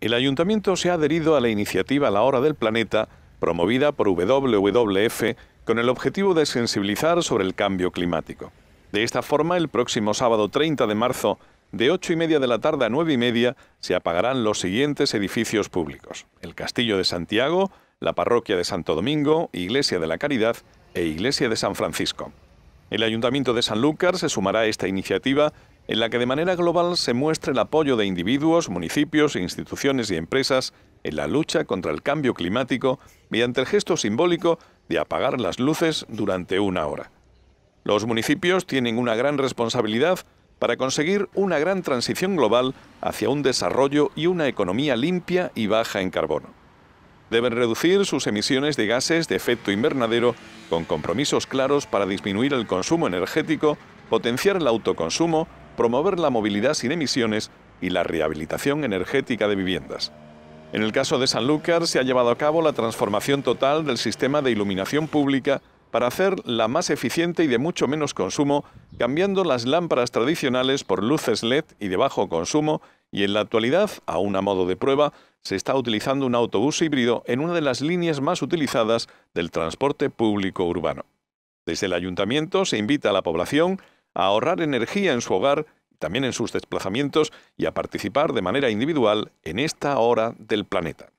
el ayuntamiento se ha adherido a la iniciativa La Hora del Planeta, promovida por WWF, con el objetivo de sensibilizar sobre el cambio climático. De esta forma, el próximo sábado 30 de marzo, de 8 y media de la tarde a 9 y media, se apagarán los siguientes edificios públicos. El Castillo de Santiago, la Parroquia de Santo Domingo, Iglesia de la Caridad e Iglesia de San Francisco. El Ayuntamiento de Sanlúcar se sumará a esta iniciativa en la que de manera global se muestre el apoyo de individuos, municipios, instituciones y empresas en la lucha contra el cambio climático mediante el gesto simbólico de apagar las luces durante una hora. Los municipios tienen una gran responsabilidad para conseguir una gran transición global hacia un desarrollo y una economía limpia y baja en carbono deben reducir sus emisiones de gases de efecto invernadero con compromisos claros para disminuir el consumo energético, potenciar el autoconsumo, promover la movilidad sin emisiones y la rehabilitación energética de viviendas. En el caso de Sanlúcar se ha llevado a cabo la transformación total del sistema de iluminación pública para hacerla más eficiente y de mucho menos consumo, cambiando las lámparas tradicionales por luces LED y de bajo consumo, y en la actualidad, aún a modo de prueba, se está utilizando un autobús híbrido en una de las líneas más utilizadas del transporte público urbano. Desde el ayuntamiento se invita a la población a ahorrar energía en su hogar, también en sus desplazamientos y a participar de manera individual en esta hora del planeta.